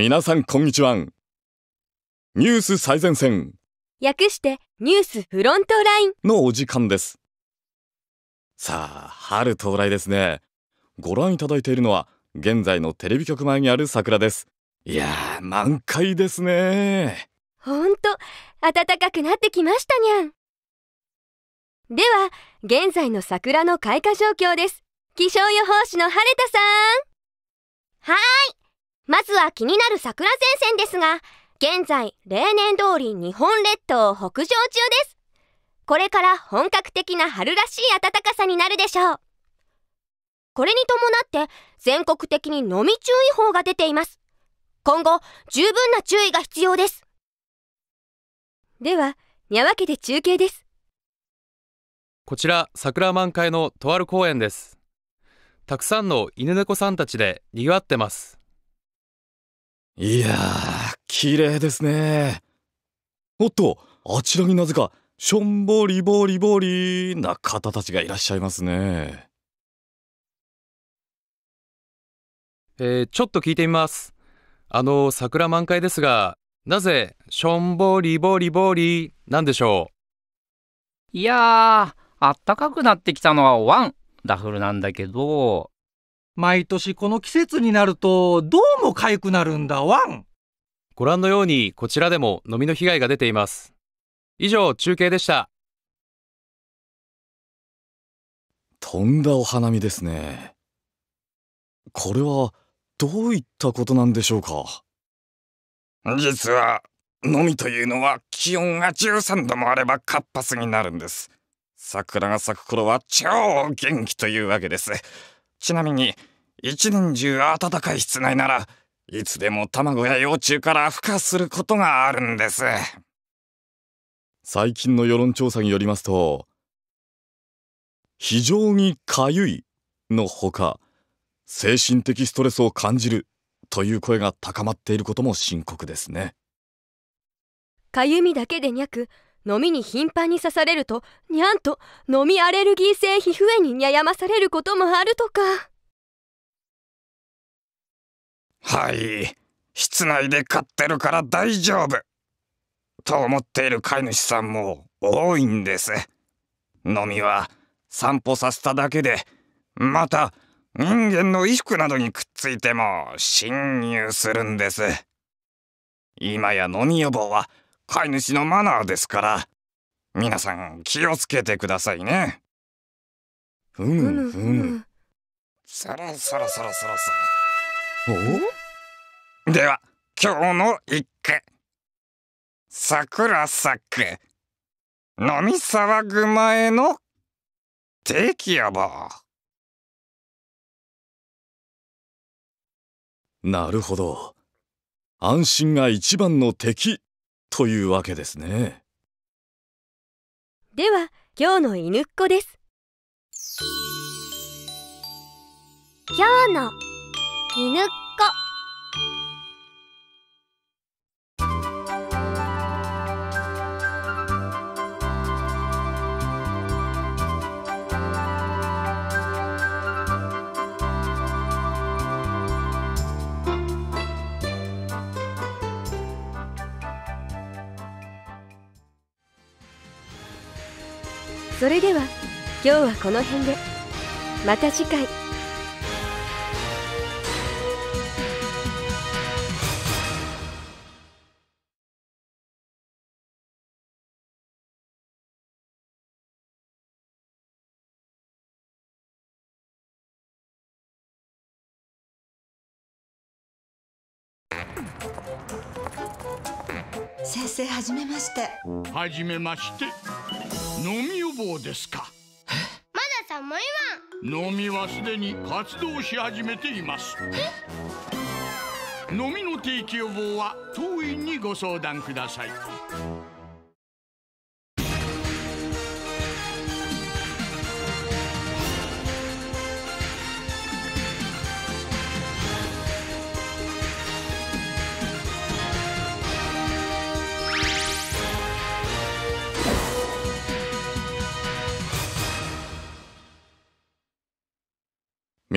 皆さんこんにちは。ニュース最前線。訳してニュースフロントラインのお時間です。さあ、春到来ですね。ご覧いただいているのは現在のテレビ局前にある桜です。いやー、満開ですねほんと、暖かくなってきましたにゃん。では、現在の桜の開花状況です。気象予報士の晴田さん。はい。まずは気になる桜前線ですが、現在、例年通り日本列島を北上中です。これから本格的な春らしい暖かさになるでしょう。これに伴って全国的にのみ注意報が出ています。今後、十分な注意が必要です。では、にゃわけで中継です。こちら、桜満開のとある公園です。たくさんの犬猫さんたちで賑わってます。いやー、綺麗ですね。おっと、あちらになぜか、しょんぼりぼりぼりな方たちがいらっしゃいますね。えー、ちょっと聞いてみます。あの、桜満開ですが、なぜ、しょんぼりぼりぼりなんでしょういやー、あったかくなってきたのはワン、ダフルなんだけど、毎年この季節になるとどうも痒くなるんだわんご覧のようにこちらでも飲みの被害が出ています以上中継でしたとんだお花見ですねこれはどういったことなんでしょうか実はのみというのは気温が13度もあれば活発になるんです桜が咲く頃は超元気というわけですちなみに一年中暖かい室内ならいつでも卵や幼虫から孵化することがあるんです最近の世論調査によりますと非常にかゆいのほか精神的ストレスを感じるという声が高まっていることも深刻ですねかゆみだけでにゃく飲みに頻繁に刺されるとにゃんと飲みアレルギー性皮膚炎に悩まされることもあるとか。はい室内で飼ってるから大丈夫と思っている飼い主さんも多いんですのみは散歩させただけでまた人間の衣服などにくっついても侵入するんです今や飲み予防は飼い主のマナーですから皆さん気をつけてくださいねふむふむそろそろそろそろそろおでは今日の一句桜咲く飲み騒ぐ前の定期やばなるほど安心が一番の敵というわけですねでは今日の犬っ子です今日の犬っ子それでは今日はこの辺でまた次回。先生はじめましてはじめまして飲み予防ですかまだ寒いわ飲みはすでに活動し始めています飲みの定期予防は当院にご相談ください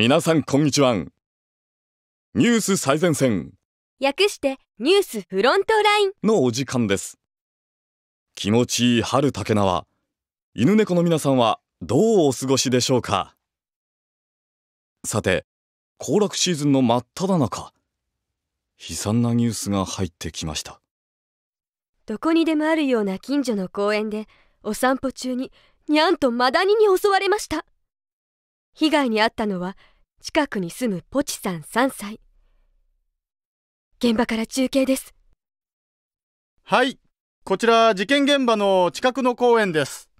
皆さんこんにちはニュース最前線略してニュースフロントラインのお時間です気持ちいい春竹菜は犬猫の皆さんはどうお過ごしでしょうかさて行楽シーズンの真っ只中悲惨なニュースが入ってきましたどこにでもあるような近所の公園でお散歩中ににゃんとマダニに襲われました被害に遭ったのは近くに住むポチさん3歳現場から中継ですはいこちら事件現場の近くの公園です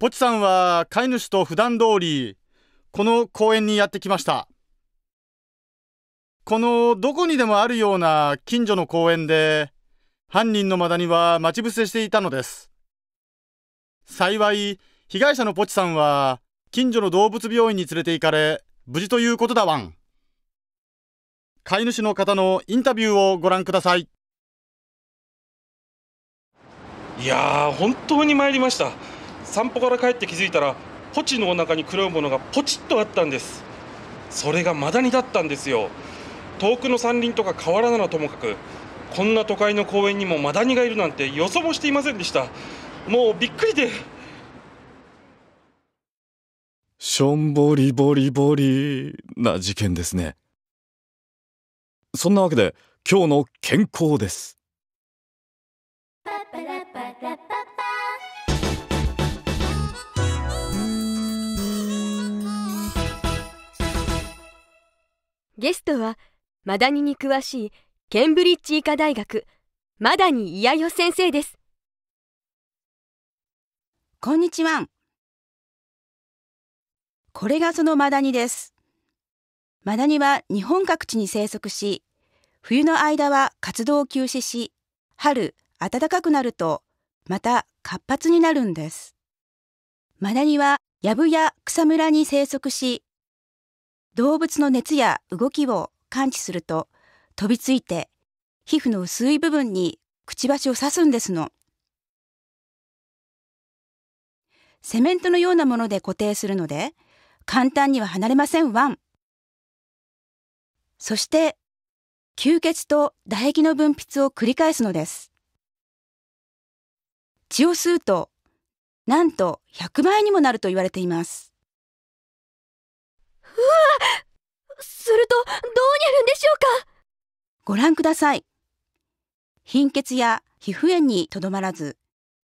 ポチさんは飼い主と普段通りこの公園にやってきましたこのどこにでもあるような近所の公園で犯人のマダニは待ち伏せしていたのです幸い被害者のポチさんは近所の動物病院に連れて行かれ無事ということだわん。飼い主の方のインタビューをご覧ください。いや本当に参りました。散歩から帰って気づいたら、ポチのお腹に黒いものがポチっとあったんです。それがマダニだったんですよ。遠くの山林とか河原ならともかく、こんな都会の公園にもマダニがいるなんて予想もしていませんでした。もうびっくりで。しょんぼりぼりぼりな事件ですね。そんなわけで今日の健康です。ゲストはマダニに詳しいケンブリッジ医科大学マダニイヤヨ先生ですこんにちはこれがそのマダニです。マダニは日本各地に生息し、冬の間は活動を休止し、春暖かくなるとまた活発になるんです。マダニは藪や草むらに生息し、動物の熱や動きを感知すると飛びついて皮膚の薄い部分にくちばしを刺すんですの。セメントのようなもので固定するので簡単には離れませんワン。そして、吸血と唾液の分泌を繰り返すのです。血を吸うと、なんと100倍にもなると言われています。うわすると、どうにやるんでしょうかご覧ください。貧血や皮膚炎にとどまらず、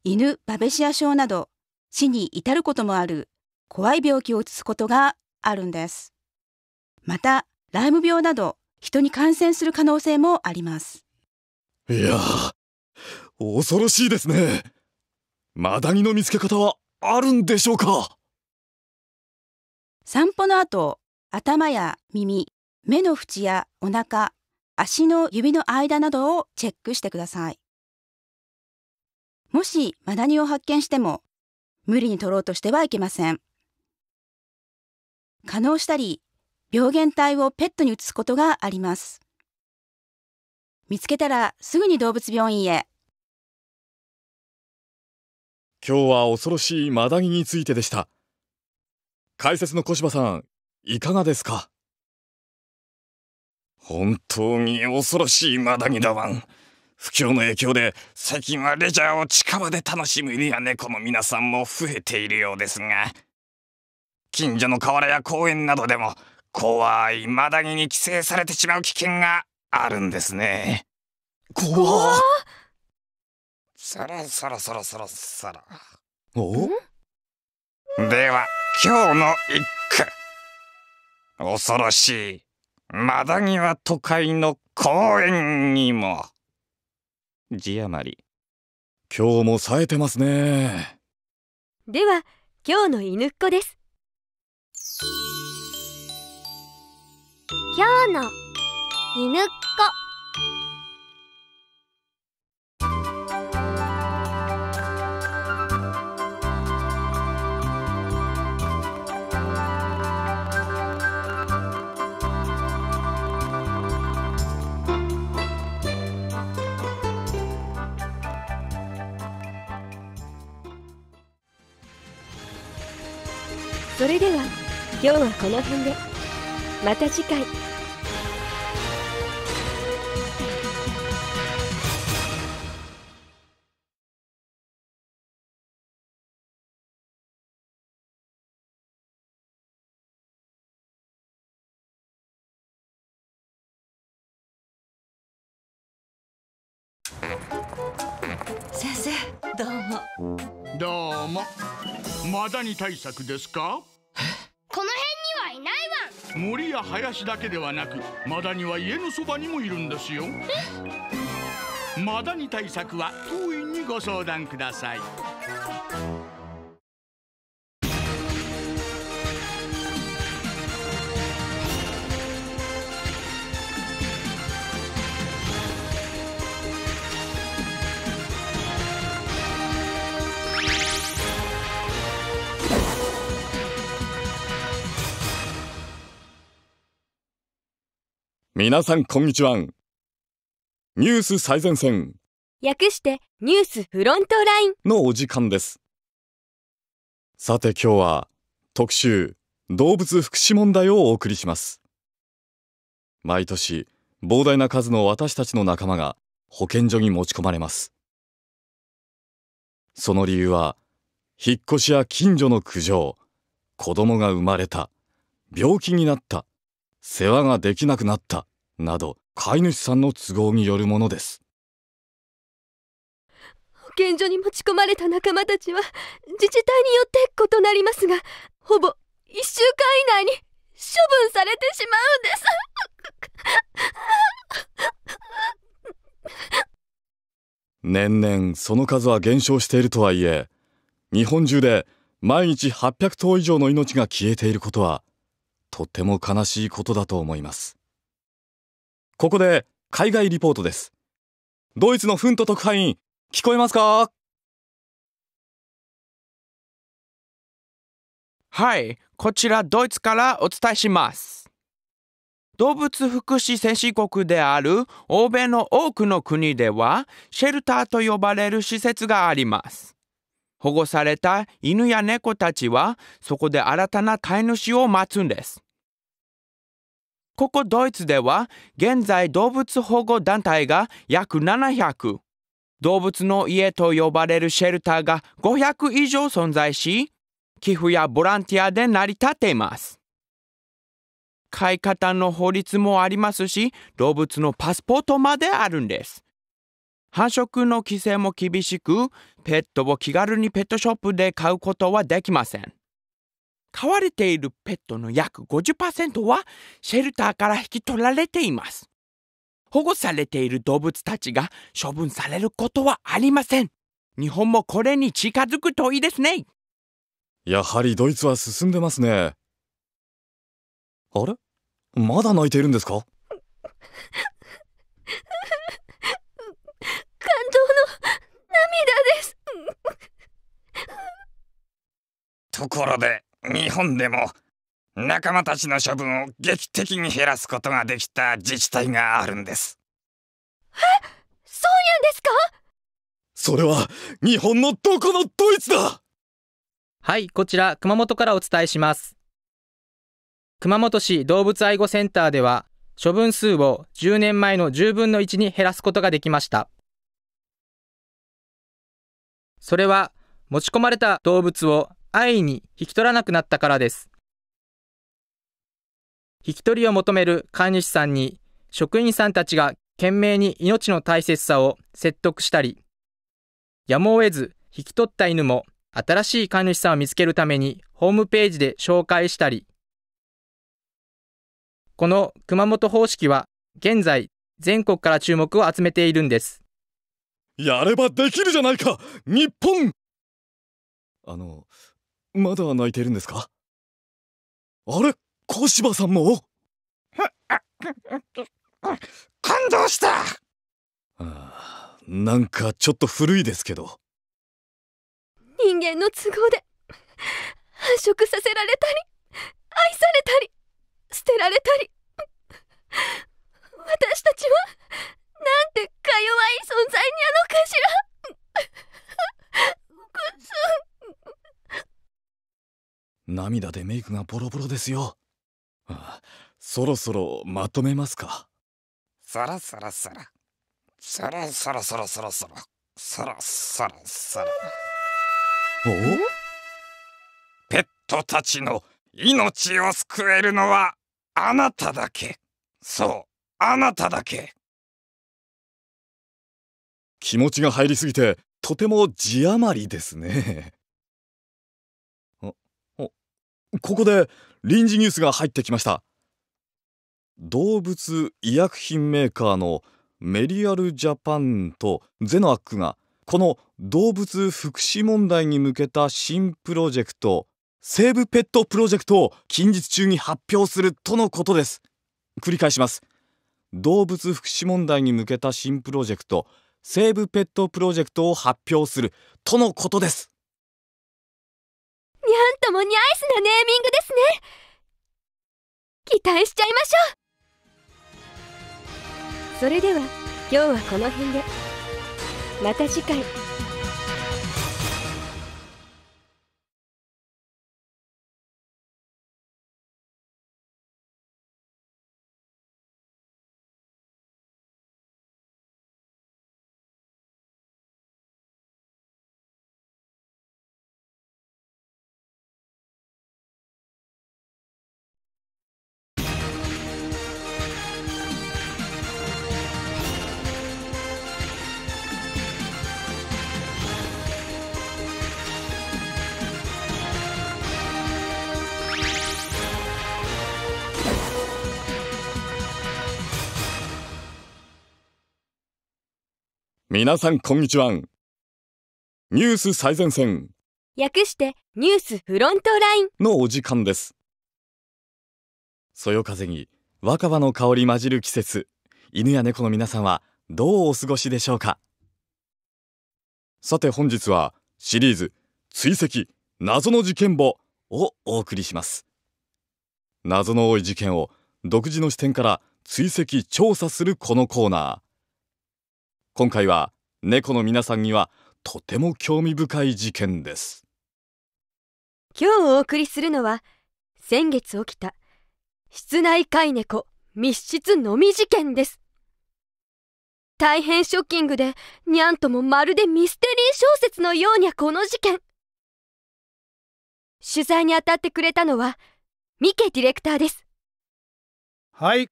犬、バベシア症など、死に至ることもある怖い病気をうつすことがあるんです。また、ライム病など人に感染する可能性もあります。いや恐ろしいですね。マダニの見つけ方はあるんでしょうか散歩の後、頭や耳、目の縁やお腹、足の指の間などをチェックしてください。もしマダニを発見しても無理に取ろうとしてはいけません。可能したり、病原体をペットに移すことがあります。見つけたらすぐに動物病院へ。今日は恐ろしいマダニについてでした。解説の小柴さん、いかがですか本当に恐ろしいマダニだわん。不況の影響で最近はレジャーを近場で楽しむ犬や猫の皆さんも増えているようですが。近所の河原や公園などでも、怖いいダニに規制されてしまう危険があるんですね。怖そろそろそろそろそろ。おでは、今日の一句。恐ろしい。マダニは都会の公園にも。字余り。今日も冴えてますね。では、今日の犬っ子です。今日の犬っ子それでは今日はこの辺で。また次回先生どうもどうもマダニ対策ですか森や林だけではなくマダニは家のそばにもいるんですよマダニ対策は当院にご相談ください皆さんこんにちは。ニュース最前線。訳してニュースフロントラインのお時間です。さて今日は特集動物福祉問題をお送りします。毎年膨大な数の私たちの仲間が保健所に持ち込まれます。その理由は引っ越しや近所の苦情、子供が生まれた、病気になった、世話ができなくなったなど飼い主さんの都合によるものです保健所に持ち込まれた仲間たちは自治体によって異なりますがほぼ1週間以内に処分されてしまうんです 年々その数は減少しているとはいえ日本中で毎日800頭以上の命が消えていることはとても悲しいことだと思いますここで海外リポートです。ドイツのフント特派員、聞こえますかはい、こちらドイツからお伝えします。動物福祉先進国である欧米の多くの国ではシェルターと呼ばれる施設があります保護された犬や猫たちはそこで新たな飼い主を待つんですここドイツでは現在動物保護団体が約700動物の家と呼ばれるシェルターが500以上存在し寄付やボランティアで成り立っています飼い方の法律もありますし動物のパスポートまであるんです繁殖の規制も厳しくペットを気軽にペットショップで買うことはできません飼われているペットの約50%はシェルターから引き取られています。保護されている動物たちが処分されることはありません。日本もこれに近づくといいですね。やはりドイツは進んでますね。あれまだ泣いているんですか感動の涙ですところで日本でも仲間たちの処分を劇的に減らすことができた自治体があるんですえそううんですかそれは日本のどこのドイツだはいこちら熊本からお伝えします熊本市動物愛護センターでは処分数を10年前の10分の1に減らすことができましたそれは持ち込まれた動物を安易に引き取らなくなったからです。引き取りを求める飼い主さんに職員さんたちが懸命に命の大切さを説得したり、やむを得ず引き取った犬も新しい飼い主さんを見つけるためにホームページで紹介したり、この熊本方式は現在全国から注目を集めているんです。やればできるじゃないか日本あのまだ泣いてるんですかあれ小芝さんも感動した、あ、なんかちょっと古いですけど人間の都合で繁殖させられたり愛されたり捨てられたり私たちはなんてか弱い存在にあのかしら涙でメイクがボロボロですよああそろそろまとめますかそろそろそろそろそろそろそろそろそろそろそろおペットたちの命を救えるのはあなただけそうあなただけ気持ちが入りすぎてとても字余りですねここで臨時ニュースが入ってきました動物医薬品メーカーのメリアルジャパンとゼノアックがこの動物福祉問題に向けた新プロジェクトセーブペットプロジェクトを近日中に発表するとのことです繰り返します動物福祉問題に向けた新プロジェクトセーブペットプロジェクトを発表するとのことですんともニャイスなネーミングですね期待しちゃいましょうそれでは今日はこの辺でまた次回皆さんこんにちは。ニュース最前線。訳してニュースフロントラインのお時間です。そよ風に若葉の香り混じる季節、犬や猫の皆さんはどうお過ごしでしょうかさて本日はシリーズ追跡謎の事件簿をお送りします。謎の多い事件を独自の視点から追跡調査するこのコーナー。今回は猫の皆さんにはとても興味深い事件です今日お送りするのは先月起きた室内飼い猫密室のみ事件です大変ショッキングでにゃんともまるでミステリー小説のようにゃこの事件取材に当たってくれたのはミケディレクターですはい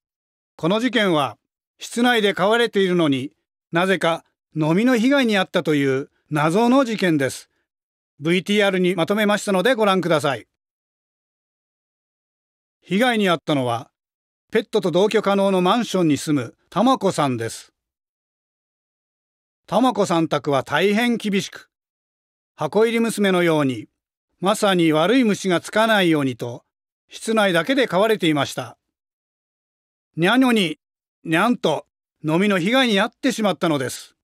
この事件は室内で飼われているのになぜか飲みの被害に遭ったという謎の事件です VTR にまとめましたのでご覧ください被害に遭ったのはペットと同居可能のマンションに住むたまこさんですたまこさん宅は大変厳しく箱入り娘のようにまさに悪い虫がつかないようにと室内だけで飼われていましたにゃにょににゃんとのみの被害に遭ってしまったのです。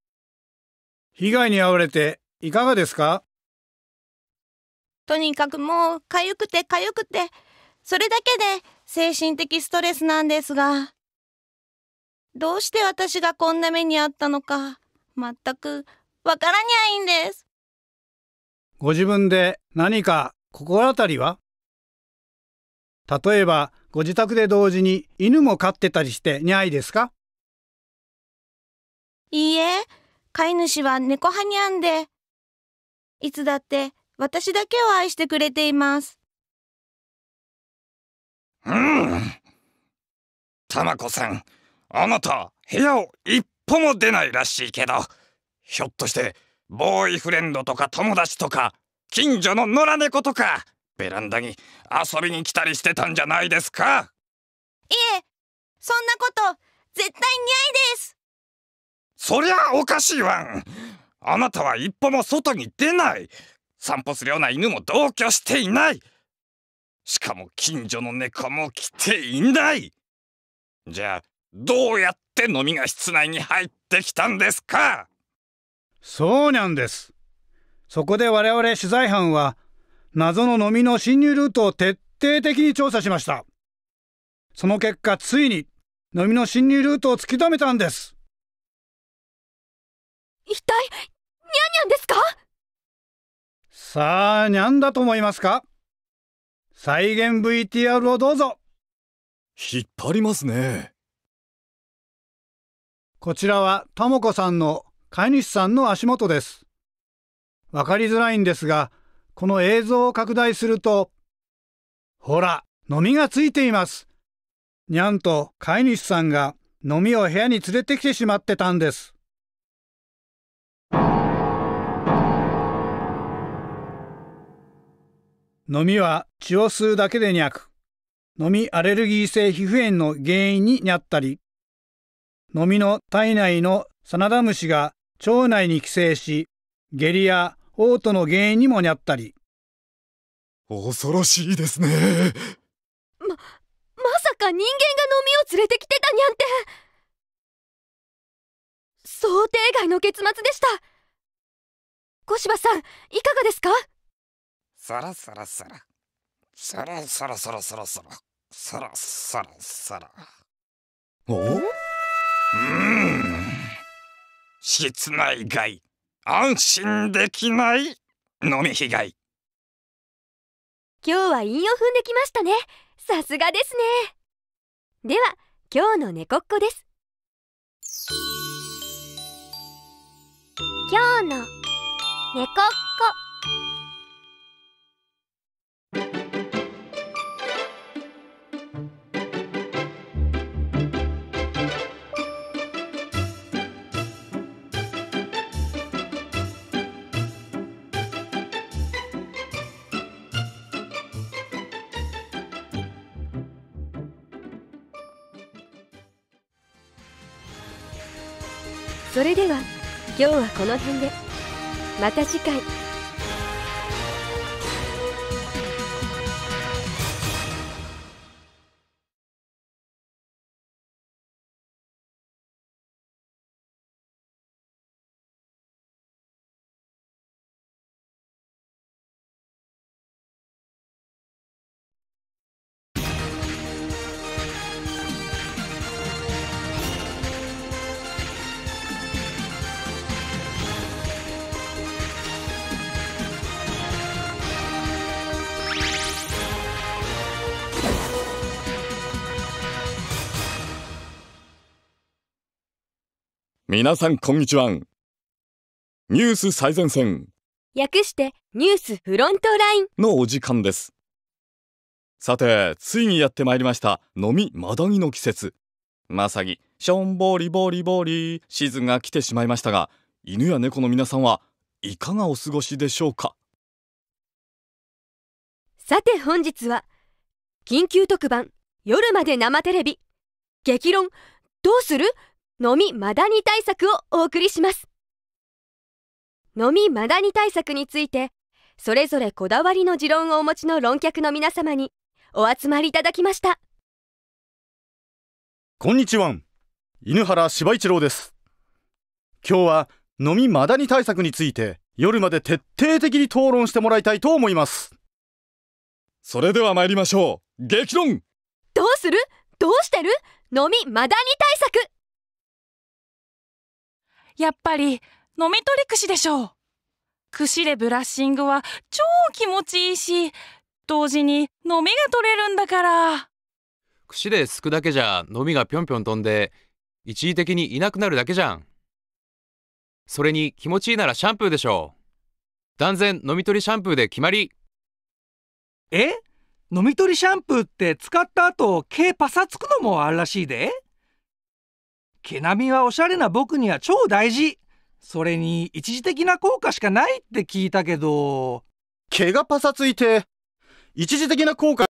被害に遭われていかがですかとにかくもうかゆくてかゆくて、それだけで精神的ストレスなんですが、どうして私がこんな目にあったのか、全くわからにゃいんです。ご自分で何か心当たりは例えば、ご自宅で同時に犬も飼ってたりしてにゃいですかいいえ、飼い主は猫派にゃんで、いつだって私だけを愛してくれています。うん。たまこさん、あなた、部屋を一歩も出ないらしいけど、ひょっとして、ボーイフレンドとか友達とか、近所の野良猫とか、ベランダに遊びに来たりしてたんじゃないですかいえ、そんなこと、絶対にゃいですそりゃおかしいわんあなたは一歩も外に出ない散歩するような犬も同居していないしかも近所の猫も来ていないじゃあどうやって飲みが室内に入ってきたんですかそうなんですそこで我々取材班は謎の飲みの侵入ルートを徹底的に調査しましたその結果ついに飲みの侵入ルートを突き止めたんです一体ニャンニャンですかさあニャンだと思いますか再現 VTR をどうぞ引っ張りますねこちらはタモコさんの飼い主さんの足元ですわかりづらいんですがこの映像を拡大するとほらのみがついていますにゃんと飼い主さんがのみを部屋に連れてきてしまってたんです飲みは血を吸うだけでにゃく。飲みアレルギー性皮膚炎の原因ににゃったり、飲みの体内のサナダムシが腸内に寄生し、下痢や嘔吐の原因にもにゃったり。恐ろしいですね。ま、まさか人間が飲みを連れてきてたにゃんて。想定外の結末でした。小柴さん、いかがですかそろそろそろそろそろそろそろそろそろそろそろおうん室内外安心できない飲み被害今日は韻を踏んできましたねさすがですねでは今日の猫っ子です今日の猫っ子それでは今日はこの辺でまた次回。皆さんこんにちは。ニュース最前線。略してニュースフロントラインのお時間です。さて、ついにやってまいりました、飲みマダギの季節。まさに、しょんぼりぼりぼり、シーズンが来てしまいましたが、犬や猫の皆さんはいかがお過ごしでしょうかさて本日は、緊急特番、夜まで生テレビ、激論、どうする飲みマダニ対策をお送りします飲みマダニ対策についてそれぞれこだわりの持論をお持ちの論客の皆様にお集まりいただきましたこんにちは犬原柴一郎です今日は飲みマダニ対策について夜まで徹底的に討論してもらいたいと思いますそれでは参りましょう激論どうするどうしてる飲みマダニ対策やっぱり、飲み取り串でしょう。串でブラッシングは超気持ちいいし、同時に飲みが取れるんだから。串ですくだけじゃ飲みがぴょんぴょん飛んで、一時的にいなくなるだけじゃん。それに気持ちいいならシャンプーでしょう。断然飲み取りシャンプーで決まり。え飲み取りシャンプーって使った後、毛パサつくのもあるらしいで毛並みはおしゃれな僕には超大事それに一時的な効果しかないって聞いたけど毛がパサついて一時的な効果